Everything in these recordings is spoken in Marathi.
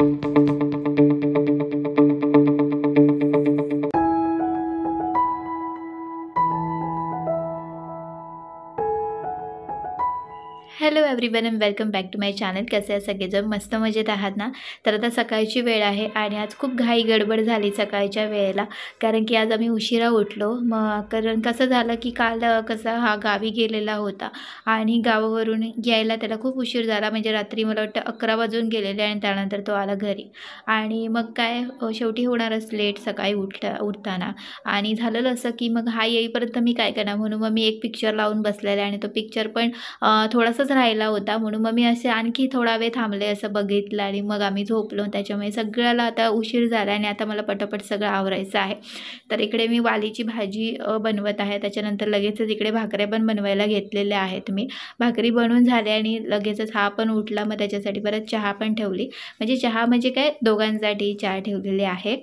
Thank you. One and welcome back to my channel कसे आहे सगळेजण मस्त मजेत आहात ना तर आता सकाळची वेळ आहे आणि आज खूप घाई गडबड झाली सकाळच्या वेळेला कारण की आज आम्ही उशिरा उठलो मग कारण कसं झालं की काल कसा हा गावी गेलेला होता आणि गावावरून यायला त्याला खूप उशीर झाला म्हणजे रात्री मला वाटतं अकरा वाजून गेलेले आणि त्यानंतर तो आला घरी आणि मग काय शेवटी होणारच लेट सकाळी उठ उठताना आणि झालेलं असं की मग हा येईपर्यंत मी काय करणार म्हणून मग मी एक पिक्चर लावून बसलेला आणि तो पिक्चर पण थोडासाच राहिला होता म्हणून मग मी असे आणखी थोडा वेळ थांबले असं बघितलं आणि मग आम्ही झोपलो त्याच्यामुळे सगळ्याला आता उशीर झाला आणि आता मला पटापट सगळं आवरायचं आहे तर इकडे मी वालीची भाजी बनवत आहे त्याच्यानंतर लगेचच इकडे भाकऱ्या पण बनवायला घेतलेल्या आहेत मी भाकरी बनवून झाली आणि लगेचच हा पण उठला मग त्याच्यासाठी परत चहा पण ठेवली म्हणजे चहा म्हणजे काय दोघांसाठी चहा ठेवलेली आहे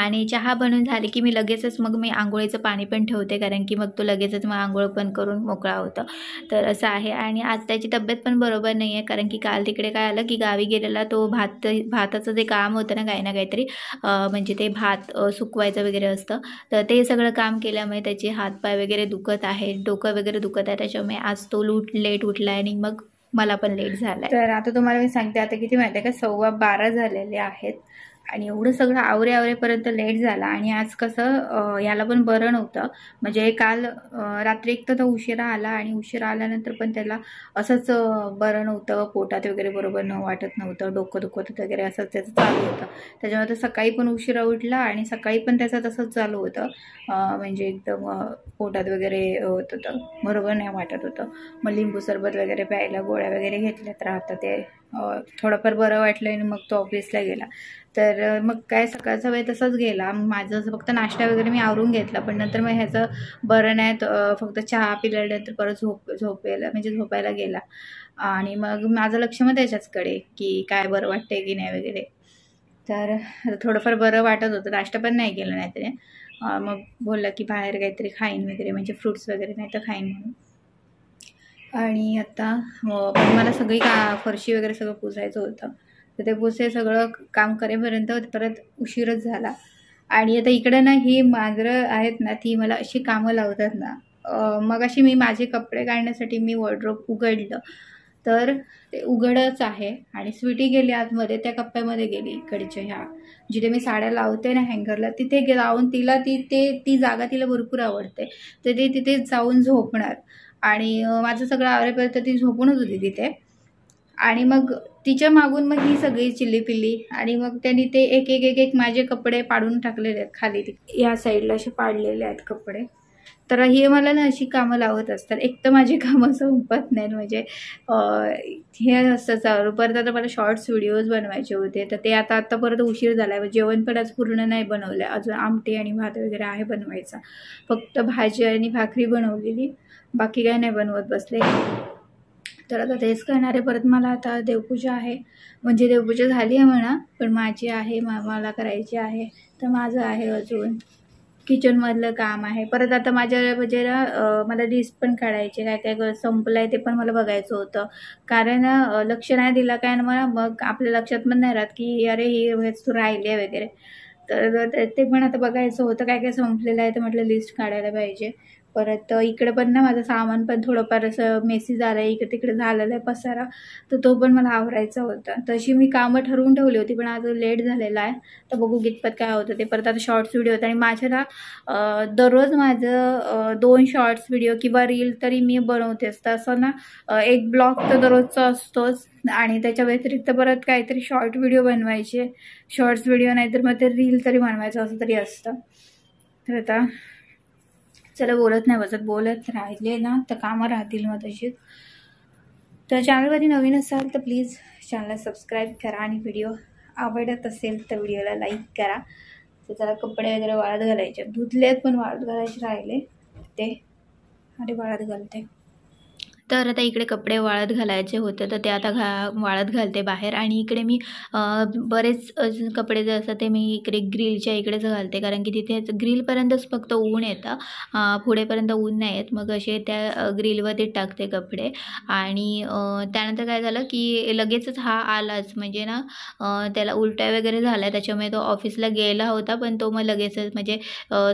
आणि चहा बनून झाले की मी लगेचच मग मी आंघोळीचं पाणी पण ठेवते कारण की मग तो लगेचच मग आंघोळ पण करून मोकळा होतं तर असं आहे आणि आज त्याची तब्येत पण बरोबर नाही आहे कारण की काल तिकडे काय आलं की गावी गेलेला तो भात भाताचं जे काम होतं ना काही ना काहीतरी म्हणजे ते भात सुकवायचं वगैरे असतं तर ते सगळं काम केल्यामुळे त्याचे हातपाय वगैरे दुखत आहे डोकं वगैरे दुखत आहे त्याच्यामुळे आज तो लूट लेट उठला आणि मग मला पण लेट झाला तर आता तुम्हाला मी सांगते आता किती माहिती आहे का सव्वा बारा झालेले आहेत आणि एवढं सगळं आवरे आवरेपर्यंत लेट झाला आणि आज कसं याला पण बरं नव्हतं म्हणजे काल रात्री एक तर उशिरा आला आणि उशिरा आल्यानंतर पण त्याला असंच बरं नव्हतं पोटात वगैरे बरोबर न वाटत नव्हतं डोकं दुखत वगैरे असंच त्याचं चालू होतं त्याच्यामुळे तर सकाळी पण उशिरा उठला आणि सकाळी पण त्याचं तसंच चालू होतं म्हणजे एकदम पोटात वगैरे होत होतं बरोबर नाही वाटत होतं मग लिंबू सरबत वगैरे प्यायला गोळ्या वगैरे घेतल्या तर आता ते थोडंफार बरं वाटलं आणि मग तो ऑफिसला गेला तर मग काय सकाळचा वेळ तसंच गेला माझं फक्त नाश्ता वगैरे मी आवरून घेतला पण नंतर मग ह्याचं बरं नाही फक्त चहा पिल्यानंतर परत झोप झोपेला म्हणजे झोपायला गेला आणि मग माझं लक्ष मग त्याच्याचकडे की काय बरं वाटतंय की नाही वगैरे तर थोडंफार बरं वाटत होतं नाश्ता पण नाही केला नाही मग बोललं की बाहेर काहीतरी खाईन वगैरे म्हणजे फ्रूट्स वगैरे नाही तर खाईन म्हणून आणि आता पण मला सगळी का फरशी वगैरे सगळं पुसायचं होतं तर ते पुसे सगळं काम करेपर्यंत परत उशीरच झाला आणि आता इकडं ना ही मांजरं आहेत ना ती मला अशी कामं लावतात ना मग अशी मी माझे कपडे काढण्यासाठी मी वॉर्ड्रोप उघडलं तर ते उघडच आहे आणि स्वीटी गेली आतमध्ये त्या कप्प्यामध्ये गेली इकडच्या ह्या जिथे मी साड्या लावते ना हँगरला तिथे लावून तिला ती ते ती जागा तिला भरपूर आवडते तर ते तिथे जाऊन झोपणार आणि माझं सगळं आवरेपर्यंत ती झोपूनच होती तिथे आणि मग तिच्या मागून मग ही सगळी चिल्ली पिल्ली आणि मग त्यांनी ते एक एक एक एक माझे कपडे पाडून टाकलेले आहेत खाली या साईडला असे पाडलेले आहेत कपडे तर हे मला ना अशी कामं लावत असतात एक तर माझी कामं संपत नाहीत म्हणजे हे असतं चालू परत आता मला शॉर्ट्स व्हिडिओज बनवायचे होते तर ते आता आता परत उशीर झाला आहे जेवण पण आज पूर्ण नाही बनवलं अजून आमटी आणि भात वगैरे आहे बनवायचा फक्त भाजी आणि भाकरी बनवलेली बाकी काय नाही बनवत बसले तर आता तेच करणारे परत मला आता देवपूजा आहे म्हणजे देवपूजा झाली आहे म्हणा पण माझी आहे मला करायची आहे तर माझं आहे अजून किचनमधलं काम आहे परत आता माझ्या म्हणजे मला लिस्ट पण काढायची काय काय संपलं आहे ते पण मला बघायचं होतं कारण लक्ष नाही दिलं काय मला मग आपल्या लक्षात पण नाही राहत की अरे ही राहिली वगैरे तर ते पण आता बघायचं होतं काय काय संपलेलं आहे तर म्हटलं लिस्ट काढायला पाहिजे परत इकडे पण ना माझं सामान पण थोडंफार असं मेसेज आलं आहे इकडे तिकडे झालेलं आहे पसारा तर तो पण मला आवरायचा होता तशी मी कामं ठरवून ठेवली होती पण आज लेट झालेला आहे तर बघू कितपत काय होतं ते परत आता शॉर्ट्स व्हिडिओ होता आणि माझ्या ना दररोज माझं दोन शॉर्ट्स व्हिडिओ किंवा रील तरी मी असतं असं ना एक ब्लॉग तर दररोजचा असतोच आणि त्याच्या व्यतिरिक्त परत काहीतरी शॉर्ट व्हिडिओ बनवायचे शॉर्ट्स व्हिडिओ नाहीतर मग ते रील तरी बनवायचं असं तरी असतं तर आता चला बोलत नाही बसत बोलत राहिले ना तर कामं राहतील मग तशी तर चॅनलवरती नवीन असाल तर प्लीज चॅनलला सबस्क्राईब करा आणि व्हिडिओ आवडत असेल तर व्हिडिओला लाईक करा तर त्याला कपडे वगैरे वाळत घालायचे धुतलेत पण वाळत घालायचे राहिले ते अरे वाळत घालते तर आता इकडे कपडे वाळत घालायचे होते तर ते आता घा वाळत घालते बाहेर आणि इकडे मी बरेच कपडे जे असतात ते मी इकडे ग्रिलच्या इकडेच घालते कारण की तिथे ग्रिलपर्यंतच फक्त ऊन येतं पुढेपर्यंत ऊन नाही येत मग असे त्या ग्रीलवरती टाकते कपडे आणि त्यानंतर काय झालं की लगेचच हा आलाच म्हणजे ना त्याला उलट्या वगैरे झाल्या त्याच्यामुळे तो ऑफिसला गेला होता पण तो मग लगेचच म्हणजे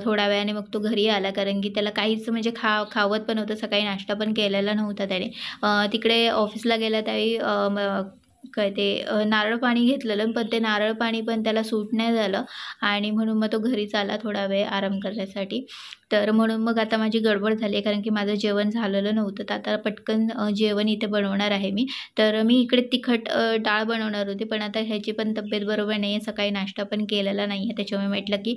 थोड्या वेळाने मग तो घरी आला कारण की त्याला काहीच म्हणजे खा खावत पण होतं सकाळी नाश्ता पण केलेला नव्हता होता त्याने तिकडे ऑफिसला गेला त्यावेळी काय ते नारळ पाणी घेतलेलं पण ते नारळ पाणी पण त्याला सूट नाही झालं आणि म्हणून मग तो घरीच आला थोडा वेळ आराम करण्यासाठी तर म्हणून मग आता माझी गडबड झाली आहे कारण की माझं जेवण झालेलं नव्हतं तर आता पटकन जेवण इथे बनवणार आहे मी तर मी इकडे तिखट डाळ बनवणार होते पण आता ह्याची पण तब्येत बरोबर नाही आहे सकाळी नाश्ता पण केलेला नाही आहे त्याच्यामुळे म्हटलं की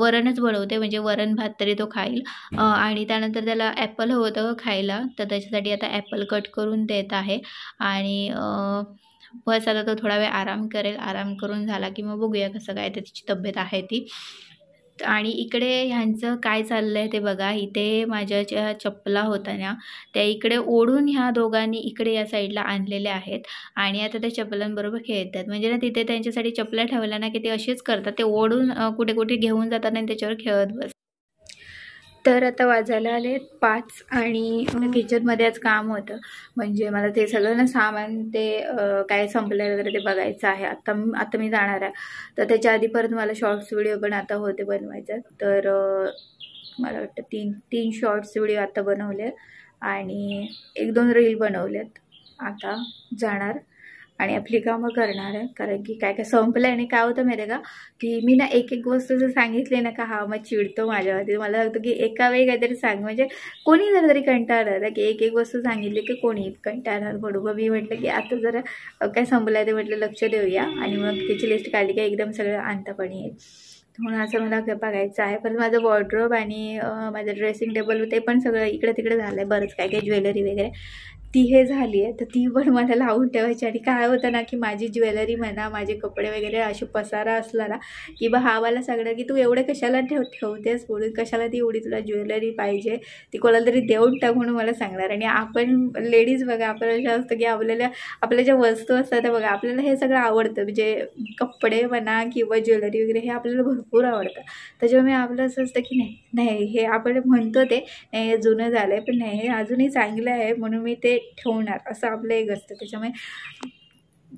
वरणच बनवते म्हणजे वरण भात तरी तो खाईल आणि त्यानंतर त्याला ॲपल हवं होतं खायला तर त्याच्यासाठी आता ॲपल कट करून देत आहे आणि बस आता तो थोडा वेळ आराम करेल आराम करून झाला की मग बघूया कसं काय त्याची तब्येत आहे ती आणि इकडे ह्यांचं काय चाललं आहे ते बघा इथे माझ्या ज्या चप्पला होत्या ना त्या इकडे ओढून ह्या दोघांनी इकडे या साईडला आणलेल्या आहेत आणि आता त्या चप्पलांबरोबर खेळतात म्हणजे ना तिथे त्यांच्यासाठी चपला ठेवल्या ना की ते असेच करतात ते ओढून कुठे कुठे घेऊन जातात आणि त्याच्यावर खेळत बस तर आता वाजायला आले पाच आणि किचनमध्ये आज काम होतं म्हणजे मला ते सगळं ना सामान ते काय संपलं वगैरे ते बघायचं आहे आता आता मी जाणार आहे तर त्याच्या आधी परत मला शॉर्ट्स व्हिडिओ पण आता होते बनवायचा तर मला वाटतं तीन तीन शॉर्ट्स व्हिडिओ आता बनवले आणि एक दोन रील बनवलेत आता जाणार आणि आपली कामं करणार आहे कारण की काय काय संपलं आणि काय होतं माहिती का की मी ना एक एक वस्तू जर सांगितली ना का हा मग चिडतो माझ्यावरती मला वाटतं की एका वेळी काहीतरी सांग म्हणजे कोणी जर तरी कंटाळणार की एक एक वस्तू सांगितली की कोणी कंटाळणार बरोबर मी म्हटलं की आता जरा काय संपलं आहे ते म्हटलं लक्ष देऊया आणि मग त्याची लिस्ट काढली की एकदम सगळं आणतापणी येईल म्हणून असं मला बघायचं आहे परत माझं वॉर्ड्रोब आणि माझं ड्रेसिंग टेबल ते पण सगळं इकडे तिकडे झालं आहे बरंच काय काय ज्वेलरी वगैरे ती हे झाली आहे तर ती पण मला लावून ठेवायची आणि काय होतं ना की माझी ज्वेलरी म्हणा माझे कपडे वगैरे असे पसारा असला ना की बा हा मला सांगणार की तू एवढे कशाला ठेव ठेवतेस बोलून कशाला ती एवढी तुला ज्वेलरी पाहिजे ती कोणाला तरी देऊन टाक म्हणून मला सांगणार आणि आपण लेडीज बघा आपण असं असतं की आपल्याला आपल्या ज्या वस्तू असतात त्या बघा आपल्याला हे सगळं आवडतं म्हणजे कपडे म्हणा किंवा ज्वेलरी वगैरे हे आपल्याला भरपूर आवडतं त्याच्यामुळे आपलं असं असतं की नाही नाही हे आपण म्हणतो ते नाही हे जुनं झालं आहे पण नाही हे अजूनही चांगलं आहे म्हणून मी ते ठेवणार असं आपलं एक असतं त्याच्यामुळे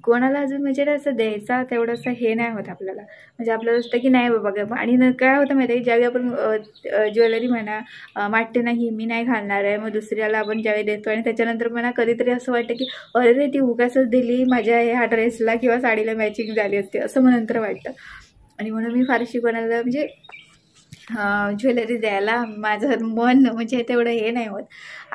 कोणाला अजून म्हणजे असं द्यायचा तेवढंसं हे नाही होत आपल्याला म्हणजे आपल्याला असतं की नाही बाबा आणि काय होतं माहिती आहे ज्यावेळी आपण ज्वेलरी म्हणा माटते नाही मी नाही घालणार आहे मग दुसऱ्याला आपण ज्यावेळी देतो आणि त्याच्यानंतर मला कधीतरी असं वाटतं की अरे रे ती उगासच दिली माझ्या ह्या ड्रेसला किंवा साडीला मॅचिंग झाली असते असं मग नंतर वाटतं आणि म्हणून मी फारशी कोणाला म्हणजे ज्वेलरी द्यायला माझं मन म्हणजे तेवढं हे नाही होत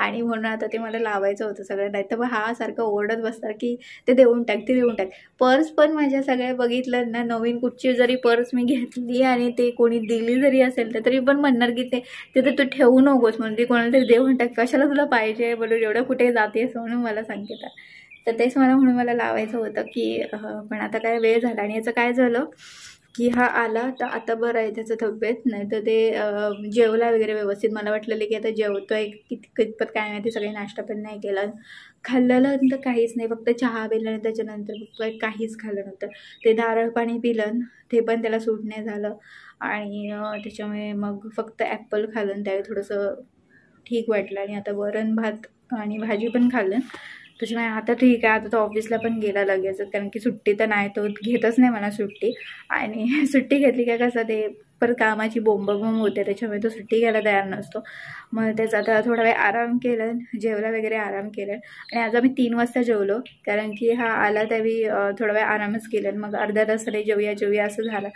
आणि म्हणून आता ते मला लावायचं होतं सगळं नाही तर मग हा सारखं ओरडत बसतात की ते देऊन टाक ते देऊन टाक पर्स पण माझ्या सगळ्या बघितलं ना नवीन कुठची जरी पर्स मी घेतली आणि ते कोणी दिली जरी असेल तर तरी पण म्हणणार की ते तर तू ठेवू नकोस म्हणजे कोणाला तरी देऊन टाक कशाला तुला पाहिजे बोलून एवढं कुठे असं म्हणून मला सांगितलं तर तेच मला म्हणून मला लावायचं होतं की पण आता काय वेळ झाला आणि याचं काय झालं की हा आला तर आता बरं आहे त्याचं तब्येत नाही तर ते जेवला वगैरे व्यवस्थित मला वाटलेलं की आता जेवतो आहे कित कितपत काय माहिती सगळे नाश्ता पण नाही केला खाल्लेलं तर काहीच नाही फक्त चहा पिलं त्याच्यानंतर फक्त काहीच खाल्लं नव्हतं ते नारळ पाणी पिलं ते पण त्याला सूट नाही झालं आणि त्याच्यामुळे मग फक्त ॲपल खाल्लं त्यावेळी थोडंसं ठीक वाटलं आणि आता वरण भात आणि भाजी पण खाल्लं तुझी नाही आता ठीक आहे आता तो ऑफिसला पण गेला लगेच कारण की सुट्टी तर नाही तो घेतच नाही मला सुट्टी आणि सुट्टी घेतली काय कसं ते पर कामाची बोंब होते त्याच्यामुळे तो सुट्टी घ्यायला तयार नसतो मग त्याचा आता थोडा वेळ आराम केला जेवला वगैरे आराम केला आणि आज आम्ही तीन वाजता जेवलो कारण की हा आला त्यावेळी थोडा वेळ आरामच केला मग अर्धा तासाने जेवूया जेवूया असं झालं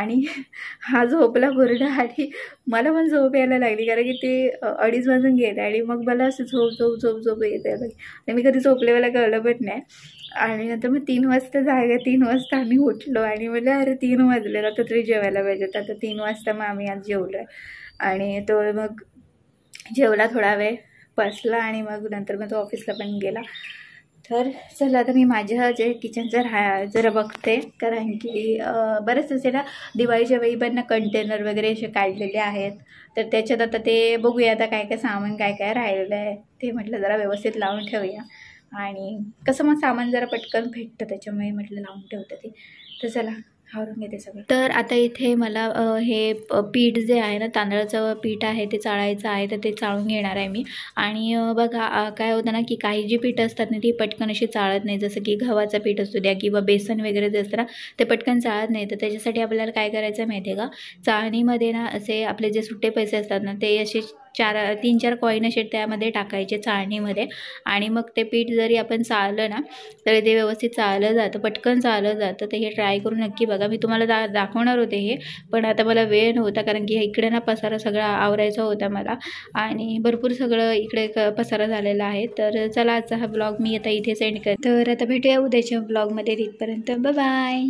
आणि हा झोपला कोरडा आणि मला पण झोप यायला लागली कारण की ते अडीच वाजून गेले आणि मग मला असं झोप झोप झोप झोप येते आणि मी कधी वेळेला कळलं पण नाही आणि नंतर मग तीन वाजता जागा तीन वाजता आम्ही उठलो आणि म्हणजे अरे तीन वाजले आता तरी जेवायला पाहिजे तर आता तीन वाजता मग आम्ही आज जेवलो आहे आणि तो मग जेवला थोडा वेळ बसला आणि मग नंतर मग तो ऑफिसला पण गेला तर चला आता मी माझ्या जे जर राहा जरा बघते कारण की बरंच असे ना दिवाळीच्या वेळी पण ना कंटेनर वगैरे असे काढलेले आहेत तर त्याच्यात आता ते बघूया आता काय काय सामान काय काय राहिलेलं आहे ते म्हटलं जरा व्यवस्थित लावून ठेवूया आणि कसं मग सामान जरा पटकन भेटतं त्याच्यामुळे म्हटलं लावून ठेवतं ते तर चला आवरून घेते सगळं तर आता इथे मला हे पीठ जे आहे ना तांदळाचं पीठ आहे ते चाळायचं आहे तर ते चाळून घेणार आहे मी आणि बघा काय होतं ना की काही जी पीठ असतात ना ती पटकन अशी चाळत नाही जसं की गव्हाचं पीठ असू द्या किंवा बेसन वगैरे जे असतं ना ते पटकन चाळत नाही तर त्याच्यासाठी आपल्याला काय करायचं माहिती आहे का चाळणीमध्ये ना असे आपले जे सुट्टे पैसे असतात ना ते असे चार तीन चार कॉईन असे त्यामध्ये टाकायचे चाळणीमध्ये आणि मग ते पीठ जरी आपण चाळलं ना तरी ते व्यवस्थित चाळलं जातं पटकन चाळलं जातं तर हे ट्राय करून नक्की बघा मी तुम्हाला दा दाखवणार होते हे पण आता मला वेळ नव्हता कारण की इकडे ना पसारा सगळा आवरायचा होता मला आणि भरपूर सगळं इकडे पसारा झालेला आहे तर चला आजचा हा ब्लॉग मी आता इथे सेंड करते तर आता भेटूया उद्याच्या ब्लॉगमध्ये तिथपर्यंत बाय